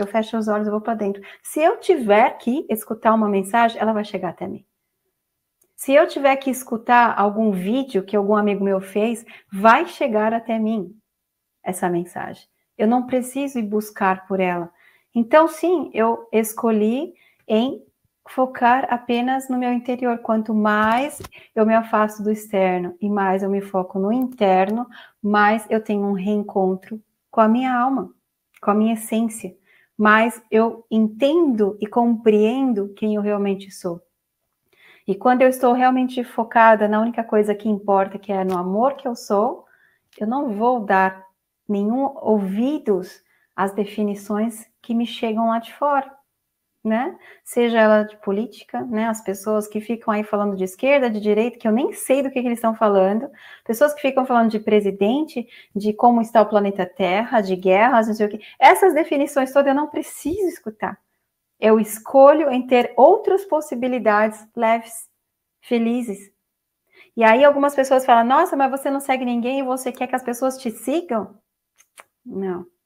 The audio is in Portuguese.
Eu fecho os olhos, eu vou para dentro. Se eu tiver que escutar uma mensagem, ela vai chegar até mim. Se eu tiver que escutar algum vídeo que algum amigo meu fez, vai chegar até mim essa mensagem. Eu não preciso ir buscar por ela. Então, sim, eu escolhi em focar apenas no meu interior. Quanto mais eu me afasto do externo e mais eu me foco no interno, mais eu tenho um reencontro com a minha alma, com a minha essência mas eu entendo e compreendo quem eu realmente sou. E quando eu estou realmente focada na única coisa que importa, que é no amor que eu sou, eu não vou dar nenhum ouvidos às definições que me chegam lá de fora né? Seja ela de política, né? As pessoas que ficam aí falando de esquerda, de direita, que eu nem sei do que, que eles estão falando, pessoas que ficam falando de presidente, de como está o planeta Terra, de guerras, não sei o que. Essas definições todas eu não preciso escutar. Eu escolho em ter outras possibilidades leves, felizes. E aí algumas pessoas falam: "Nossa, mas você não segue ninguém e você quer que as pessoas te sigam?" Não.